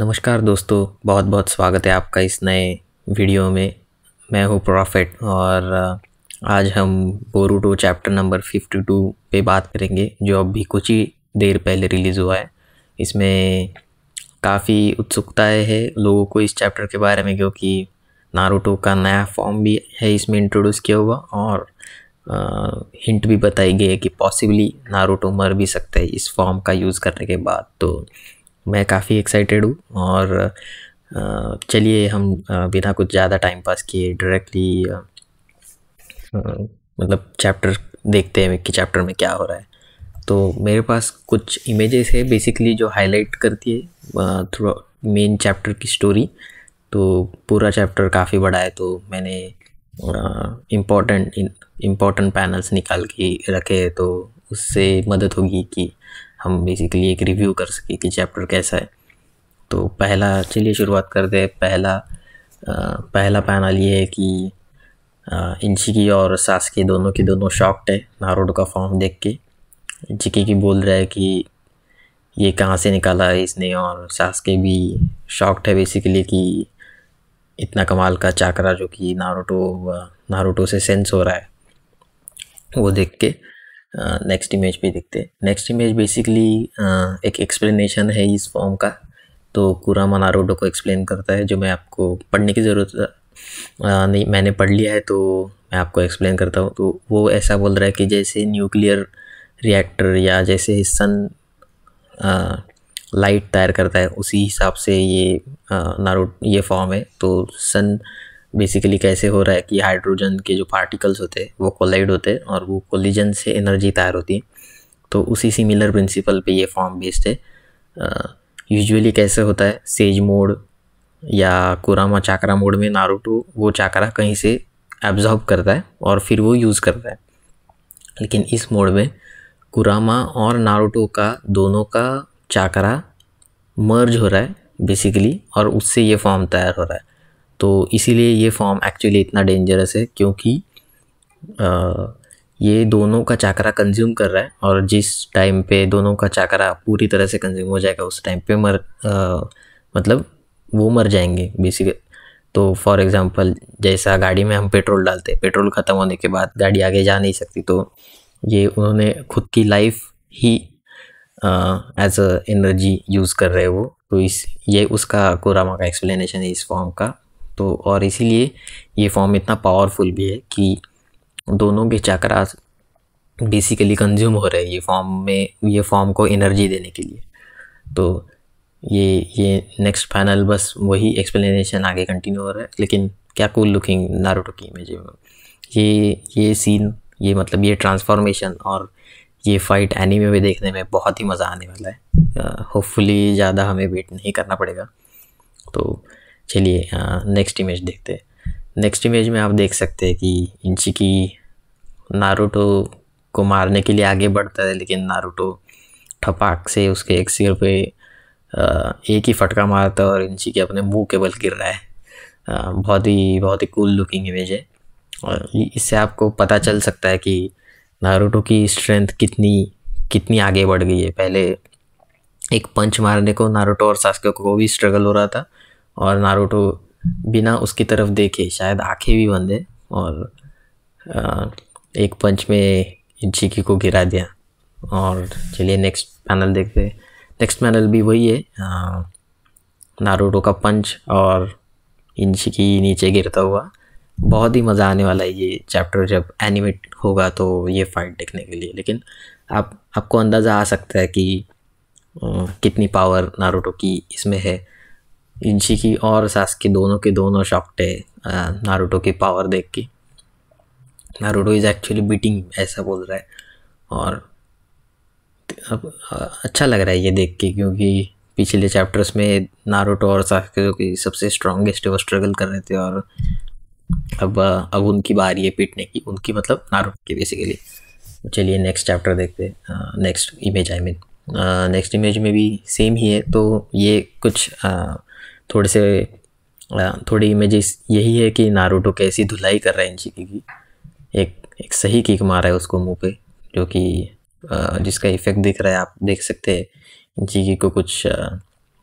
नमस्कार दोस्तों बहुत बहुत स्वागत है आपका इस नए वीडियो में मैं हूँ प्रॉफिट और आज हम बोरूटो चैप्टर नंबर 52 पे बात करेंगे जो अभी कुछ ही देर पहले रिलीज़ हुआ है इसमें काफ़ी उत्सुकताएँ है लोगों को इस चैप्टर के बारे में क्योंकि नारूटो का नया फॉर्म भी है इसमें इंट्रोड्यूस किया हुआ और आ, हिंट भी बताई गई है कि पॉसिबली नारूटो मर भी सकता है इस फॉर्म का यूज़ करने के बाद तो मैं काफ़ी एक्साइटेड हूँ और चलिए हम बिना कुछ ज़्यादा टाइम पास किए डायरेक्टली मतलब चैप्टर देखते हैं कि चैप्टर में क्या हो रहा है तो मेरे पास कुछ इमेजेस है बेसिकली जो हाईलाइट करती है थ्रू मेन चैप्टर की स्टोरी तो पूरा चैप्टर काफ़ी बड़ा है तो मैंने इम्पोर्टेंट इम्पोर्टेंट पैनल्स निकाल के रखे हैं तो उससे मदद होगी कि हम बेसिकली एक रिव्यू कर सके कि चैप्टर कैसा है तो पहला चलिए शुरुआत कर दे पहला आ, पहला पैनल ये है कि इंशिकी और के दोनों के दोनों शॉक्ट है नारोड का फॉर्म देख के इंशिकी की बोल रहा है कि ये कहाँ से निकाला है इसने और के भी शॉक्ट है बेसिकली कि इतना कमाल का चाकरा जो कि नारोटो नारोटो से सेंस हो रहा है वो देख के नेक्स्ट इमेज पे देखते हैं नेक्स्ट इमेज बेसिकली एक एक्सप्लेनेशन है इस फॉर्म का तो कुरामा नारोडो को एक्सप्लेन करता है जो मैं आपको पढ़ने की ज़रूरत नहीं मैंने पढ़ लिया है तो मैं आपको एक्सप्लेन करता हूँ तो वो ऐसा बोल रहा है कि जैसे न्यूक्लियर रिएक्टर या जैसे सन लाइट तैयार करता है उसी हिसाब से ये नारो ये फॉर्म है तो सन बेसिकली कैसे हो रहा है कि हाइड्रोजन के जो पार्टिकल्स होते हैं वो कोलाइड होते हैं और वो कोलिजन से एनर्जी तैयार होती है तो उसी सिमिलर प्रिंसिपल पे ये फॉर्म बेस्ड है यूजुअली कैसे होता है सेज मोड या कुरामा चाकरा मोड में नारुतो वो चाकरा कहीं से एब्जॉर्ब करता है और फिर वो यूज़ करता है लेकिन इस मोड में कुरामा और नारुतो का दोनों का चाकरा मर्ज हो रहा है बेसिकली और उससे ये फॉर्म तैयार हो रहा है तो इसीलिए ये फॉर्म एक्चुअली इतना डेंजरस है क्योंकि आ, ये दोनों का चाकरा कंज्यूम कर रहा है और जिस टाइम पे दोनों का चाकरा पूरी तरह से कंज्यूम हो जाएगा उस टाइम पे मर आ, मतलब वो मर जाएंगे बेसिकली तो फॉर एग्ज़ाम्पल जैसा गाड़ी में हम पेट्रोल डालते हैं पेट्रोल ख़त्म होने के बाद गाड़ी आगे जा नहीं सकती तो ये उन्होंने खुद की लाइफ ही एज अ एनर्जी यूज़ कर रहे हो तो इस ये उसका कोरामा का एक्सप्लेनेशन है इस फॉर्म का तो और इसीलिए ये फॉर्म इतना पावरफुल भी है कि दोनों के चक्रास बेसिकली कंज्यूम हो रहे हैं ये फॉर्म में ये फॉर्म को एनर्जी देने के लिए तो ये ये नेक्स्ट फाइनल बस वही एक्सप्लेनेशन आगे कंटिन्यू हो रहा है लेकिन क्या कूल लुकिंग नारोटो की इमेज ये ये सीन ये मतलब ये ट्रांसफॉर्मेशन और ये फाइट एनीमे में देखने में बहुत ही मज़ा आने वाला है होपफुली uh, ज़्यादा हमें वेट नहीं करना पड़ेगा तो चलिए नेक्स्ट हाँ, इमेज देखते हैं नेक्स्ट इमेज में आप देख सकते हैं कि इंची की नारोटो को मारने के लिए आगे बढ़ता है लेकिन नारोटो ठपाक से उसके एक सिर पे एक ही फटका मारता है और इंची के अपने मुंह के बल गिर रहा है बहुत ही बहुत ही कूल लुकिंग इमेज है और इससे आपको पता चल सकता है कि नारोटो की स्ट्रेंथ कितनी कितनी आगे बढ़ गई है पहले एक पंच मारने को नारोटो और सास्को को भी स्ट्रगल हो रहा था और नारुतो बिना उसकी तरफ देखे शायद आंखें भी बंद है और एक पंच में इंचिकी को गिरा दिया और चलिए नेक्स्ट पैनल देखते नेक्स्ट पैनल भी वही है नारोटो नारुतो का पंच और इंचिकी नीचे गिरता हुआ बहुत ही मज़ा आने वाला है ये चैप्टर जब एनिमेट होगा तो ये फाइट देखने के लिए लेकिन आप आपको अंदाज़ा आ सकता है कि आ, कितनी पावर नारुतो की इसमें है की और सास की दोनों के दोनों शॉक्ट है नारूटो की पावर देख के नारूटो इज़ एक्चुअली बीटिंग ऐसा बोल रहा है और अब अच्छा लग रहा है ये देख के क्योंकि पिछले चैप्टर्स में नारूटो और सास्के जो कि सबसे स्ट्रॉन्गेस्ट है वो स्ट्रगल कर रहे थे और अब अब उनकी बारी है पीटने की उनकी मतलब नारूटो की बेसिकली चलिए नेक्स्ट चैप्टर देखते next image I mean next image में भी सेम ही है तो ये कुछ थोड़े से थोड़ी इमेजेस यही है कि नारूटो कैसी धुलाई कर रहा है इंची की एक एक सही किक मारा है उसको मुंह पे जो कि जिसका इफ़ेक्ट दिख रहा है आप देख सकते हैं इंची को कुछ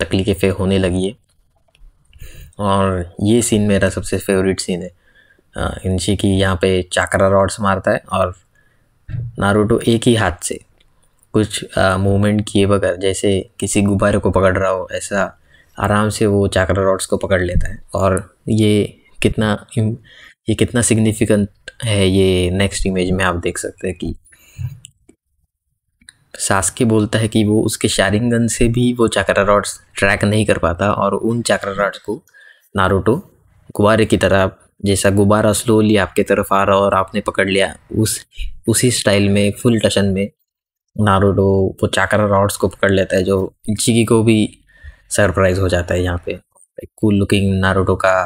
तकलीफ़ें होने लगी है और ये सीन मेरा सबसे फेवरेट सीन है इंची की यहाँ पे चाकरा रॉड्स मारता है और नारूटो एक ही हाथ से कुछ मूवमेंट किए बगैर जैसे किसी गुब्बारे को पकड़ रहा हो ऐसा आराम से वो चाकरा रॉड्स को पकड़ लेता है और ये कितना ये कितना सिग्निफिकेंट है ये नेक्स्ट इमेज में आप देख सकते हैं कि सासके बोलता है कि वो उसके गन से भी वो चाकरा रॉड्स ट्रैक नहीं कर पाता और उन चाकरा रॉड्स को नारोटो गुब्बारे की तरह जैसा गुब्बारा स्लोली आपके तरफ आ रहा और आपने पकड़ लिया उस उसी स्टाइल में फुल टशन में नारोटो वो चाकरा रॉड्स को पकड़ लेता है जो जिगी को भी सरप्राइज हो जाता है यहाँ पे कूल लुकिंग नारोटो का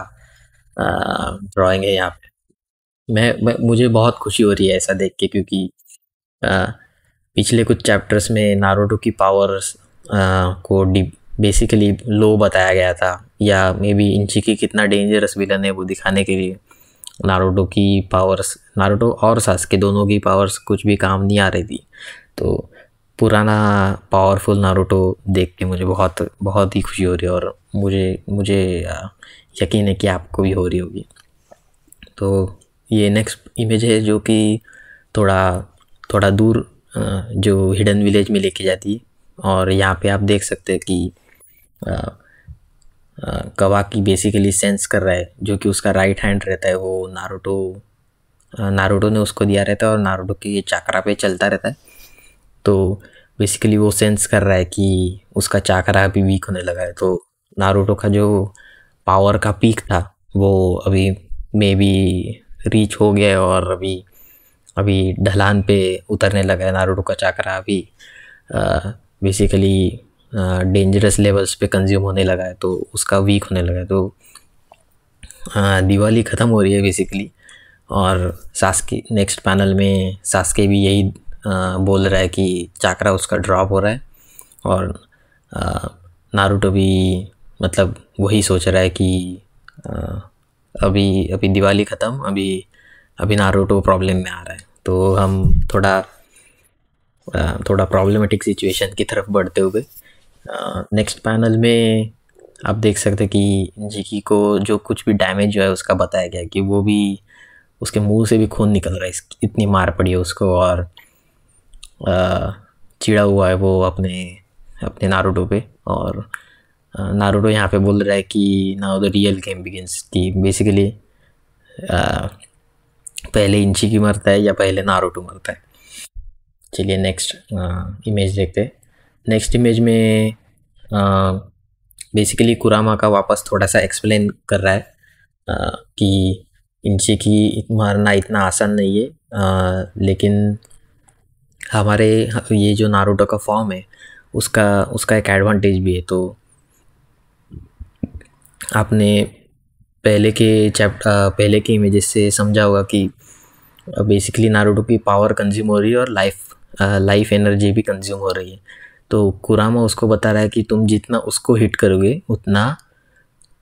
ड्राइंग है यहाँ पे मैं, मैं मुझे बहुत खुशी हो रही है ऐसा देख के क्योंकि आ, पिछले कुछ चैप्टर्स में नारोटो की पावर्स आ, को डी बेसिकली लो बताया गया था या मे बी इंचिकी कितना डेंजरस विलन है वो दिखाने के लिए नारोटो की पावर्स नारोटो और सास के दोनों की पावर्स कुछ भी काम नहीं आ रही थी तो पुराना पावरफुल नारुतो देख के मुझे बहुत बहुत ही खुशी हो रही है और मुझे मुझे यकीन है कि आपको भी हो रही होगी तो ये नेक्स्ट इमेज है जो कि थोड़ा थोड़ा दूर जो हिडन विलेज में लेके जाती है और यहाँ पे आप देख सकते हैं कि कवा की बेसिकली सेंस कर रहा है जो कि उसका राइट हैंड रहता है वो नारुतो नारुतो ने उसको दिया रहता है और नारुतो के चक्रा चाकरा पे चलता रहता है तो बेसिकली वो सेंस कर रहा है कि उसका चाकरा अभी वीक होने लगा है तो नारुतो का जो पावर का पीक था वो अभी मे बी रीच हो गया और अभी अभी ढलान पे उतरने लगा है नारोटो का चाकरा अभी बेसिकली डेंजरस लेवल्स पे कंज्यूम होने लगा है तो उसका वीक होने लगा है तो आ, दिवाली ख़त्म हो रही है बेसिकली और सास के नेक्स्ट पैनल में सास के भी यही बोल रहा है कि चाकरा उसका ड्रॉप हो रहा है और नारुतो भी मतलब वही सोच रहा है कि अभी अभी दिवाली ख़त्म अभी अभी नारुतो प्रॉब्लम में आ रहा है तो हम थोड़ा थोड़ा प्रॉब्लमेटिक सिचुएशन की तरफ बढ़ते हुए नेक्स्ट पैनल में आप देख सकते कि जिकी को जो कुछ भी डैमेज हुआ है उसका बताया गया कि वो भी उसके मुंह से भी खून निकल रहा है इतनी मार पड़ी है उसको और चिड़ा हुआ है वो अपने अपने नारुडो पे और नारोडो यहाँ पे बोल रहा है कि now the real game begins कि बेसिकली पहले इंची की मरता है या पहले नारोटो मरता है चलिए नेक्स्ट इमेज देखते हैं नेक्स्ट इमेज में बेसिकली कुरामा का वापस थोड़ा सा एक्सप्लेन कर रहा है आ, कि इंची की मारना इतना आसान नहीं है आ, लेकिन हमारे ये जो नारोटो का फॉर्म है उसका उसका एक एडवांटेज भी है तो आपने पहले के चैप्टर पहले के इमेजेस से समझा होगा कि बेसिकली नारोटो की पावर कंज्यूम हो रही है और लाइफ लाइफ एनर्जी भी कंज्यूम हो रही है तो कुरामा उसको बता रहा है कि तुम जितना उसको हिट करोगे उतना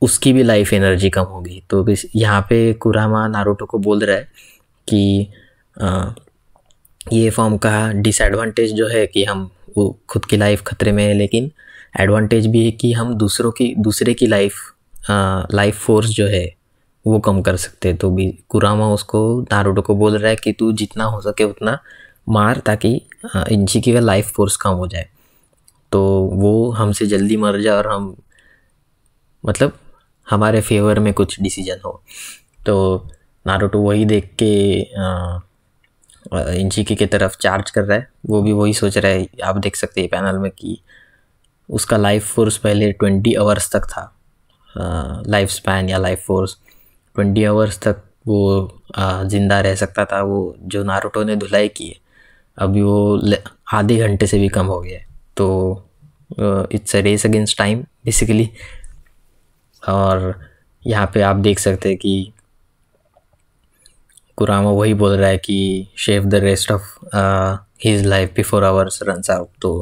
उसकी भी लाइफ एनर्जी कम होगी तो यहाँ पे कुरामा नारोटो को बोल रहा है कि ये फॉर्म का डिसएडवांटेज जो है कि हम वो खुद की लाइफ खतरे में है लेकिन एडवांटेज भी है कि हम दूसरों की दूसरे की लाइफ लाइफ फोर्स जो है वो कम कर सकते हैं तो भी कुरामा उसको नारुडो को बोल रहा है कि तू जितना हो सके उतना मार ताकि इंची की लाइफ फोर्स कम हो जाए तो वो हमसे जल्दी मर जाए और हम मतलब हमारे फेवर में कुछ डिसीजन हो तो नारोटो वही देख के आ, एनजीके की तरफ चार्ज कर रहा है वो भी वही सोच रहा है आप देख सकते हैं पैनल में कि उसका लाइफ फोर्स पहले ट्वेंटी आवर्स तक था लाइफ हाँ, स्पैन या लाइफ फोर्स ट्वेंटी आवर्स तक वो ज़िंदा रह सकता था वो जो नारुतो ने धुलाई की है अभी वो आधे घंटे से भी कम हो गया है तो it's a race against time basically और यहाँ पे आप देख सकते हैं कि कुरामा वही बोल रहा है कि save the rest of his life before hours run out तो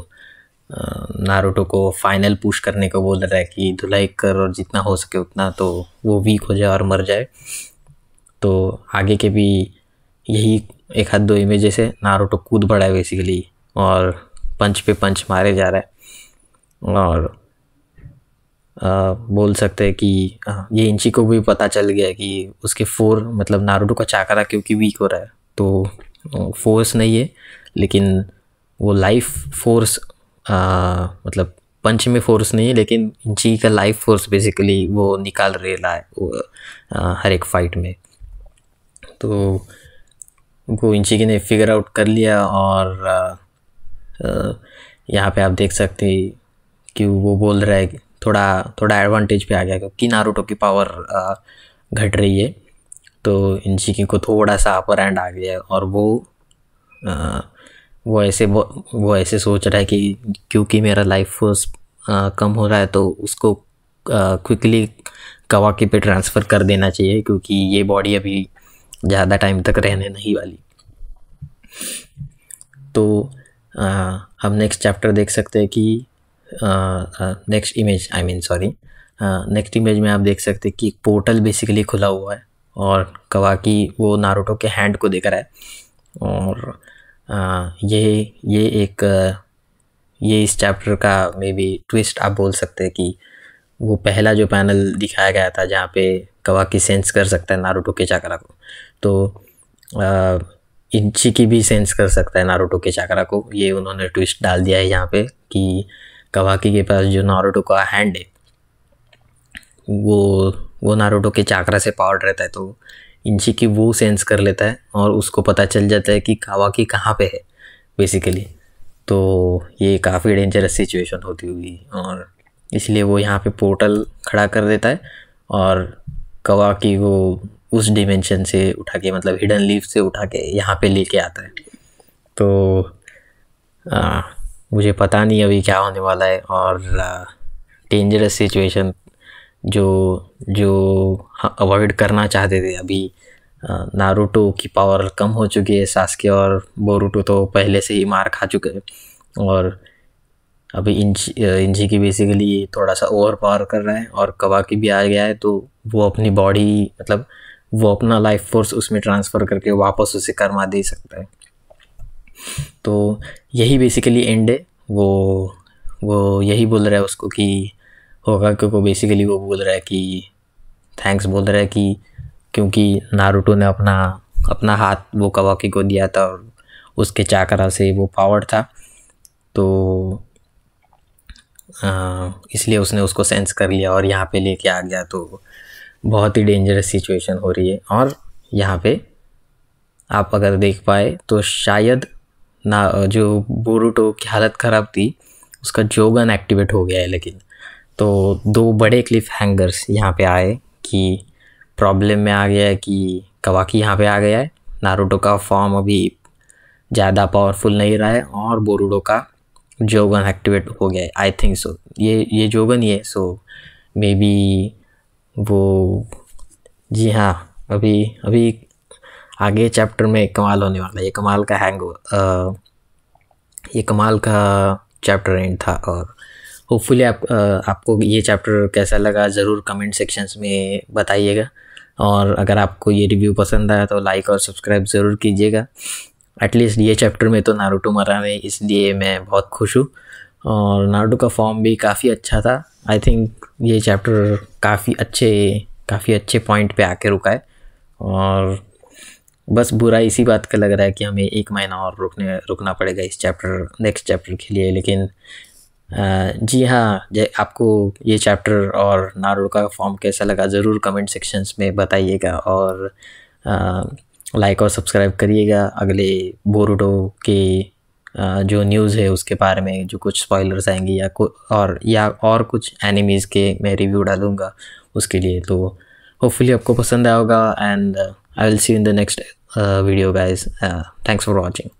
नारोटो uh, को फाइनल पुश करने को बोल रहा है कि धुलाई कर और जितना हो सके उतना तो वो वीक हो जाए और मर जाए तो आगे के भी यही एक हाथ दो इमेजेस है नारोटो कूद पड़ा है बेसिकली और पंच पे पंच मारे जा रहा है और आ, बोल सकते हैं कि ये इंची को भी पता चल गया कि उसके फोर मतलब नारुतो का चाकरा क्योंकि वीक हो रहा है तो फोर्स नहीं है लेकिन वो लाइफ फोर्स आ, मतलब पंच में फोर्स नहीं है लेकिन इंची का लाइफ फोर्स बेसिकली वो निकाल रहा है वो, आ, हर एक फाइट में तो उनको इंची ने फिगर आउट कर लिया और यहाँ पे आप देख सकते कि वो बोल रहा है थोड़ा थोड़ा एडवांटेज पे आ गया क्योंकि नारुतो की पावर घट रही है तो इन इंशिकी को थोड़ा सा अपर एंड आ गया और वो आ, वो ऐसे वो, वो ऐसे सोच रहा है कि क्योंकि मेरा लाइफ फोर्स कम हो रहा है तो उसको क्विकली कवाकी पे ट्रांसफ़र कर देना चाहिए क्योंकि ये बॉडी अभी ज़्यादा टाइम तक रहने नहीं वाली तो आ, हम नेक्स्ट चैप्टर देख सकते हैं कि next image I mean sorry next image में आप देख सकते हैं कि एक पोर्टल बेसिकली खुला हुआ है और कवाकी वो नारोटो के हैंड को देख रहा है और आ, ये ये एक ये इस चैप्टर का मे बी ट्विस्ट आप बोल सकते हैं कि वो पहला जो पैनल दिखाया गया था जहाँ पे कवाकी सेंस कर सकता है नारोटो के चाकरा को तो इंची की भी सेंस कर सकता है नारोटो के चाकरा को ये उन्होंने ट्विस्ट डाल दिया है यहाँ पे कि कवाकी के पास जो नारोटो का हैंड है वो वो नारोटो के चाकरा से पावर्ड रहता है तो इंची की वो सेंस कर लेता है और उसको पता चल जाता है कि कावाकी कहाँ पे है बेसिकली तो ये काफ़ी डेंजरस सिचुएशन होती हुई और इसलिए वो यहाँ पे पोर्टल खड़ा कर देता है और कवाकी को उस डिमेंशन से उठा के मतलब हिडन लीफ से उठा के यहाँ पे लेके आता है तो मुझे पता नहीं अभी क्या होने वाला है और डेंजरस सिचुएशन जो जो अवॉइड करना चाहते थे अभी नारुतो की पावर कम हो चुकी है के और बोरूटो तो पहले से ही मार खा चुके हैं और अभी इंजी इंजी की बेसिकली थोड़ा सा ओवर पावर कर रहा है और कवा की भी आ गया है तो वो अपनी बॉडी मतलब वो अपना लाइफ फोर्स उसमें ट्रांसफ़र करके वापस उसे कर्मा दे सकता है तो यही बेसिकली एंड है वो वो यही बोल रहा है उसको कि होगा क्योंकि बेसिकली वो बोल रहा है कि थैंक्स बोल रहा है कि क्योंकि नारुतो ने अपना अपना हाथ वो कवाकी को दिया था और उसके चाकरा से वो पावर था तो इसलिए उसने उसको सेंस कर लिया और यहाँ पे लेके आ गया तो बहुत ही डेंजरस सिचुएशन हो रही है और यहाँ पे आप अगर देख पाए तो शायद ना जो बोरूटो की हालत ख़राब थी उसका जोगन एक्टिवेट हो गया है लेकिन तो दो बड़े क्लिफ हैंगर्स यहाँ पे आए कि प्रॉब्लम में आ गया है कि कवाकी यहाँ पे आ गया है नारूटो का फॉर्म अभी ज़्यादा पावरफुल नहीं रहा है और बोरूडो का जोगन एक्टिवेट हो गया है आई थिंक सो ये ये जोगन ही है सो मे बी वो जी हाँ अभी अभी आगे चैप्टर में कमाल होने वाला ये कमाल का हैंग ये कमाल का चैप्टर एंड था और होपफुली आप आ, आपको ये चैप्टर कैसा लगा ज़रूर कमेंट सेक्शंस में बताइएगा और अगर आपको ये रिव्यू पसंद आया तो लाइक और सब्सक्राइब ज़रूर कीजिएगा एटलीस्ट ये चैप्टर में तो नारुटो मरा नहीं इसलिए मैं बहुत खुश हूँ और नारूटो का फॉर्म भी काफ़ी अच्छा था आई थिंक ये चैप्टर काफ़ी अच्छे काफ़ी अच्छे पॉइंट पे आके रुका है और बस बुरा इसी बात का लग रहा है कि हमें एक महीना और रुकने रुकना पड़ेगा इस चैप्टर नेक्स्ट चैप्टर के लिए लेकिन जी हाँ आपको ये चैप्टर और नारुल का फॉर्म कैसा लगा ज़रूर कमेंट सेक्शंस में बताइएगा और लाइक और सब्सक्राइब करिएगा अगले बोरूडो के जो न्यूज़ है उसके बारे में जो कुछ स्पॉयलर्स आएंगी या को और या और कुछ एनिमीज़ के मैं रिव्यू डालूँगा उसके लिए तो होपफुली आपको पसंद आएगा and I will see in the next Uh, video guys uh, thanks for watching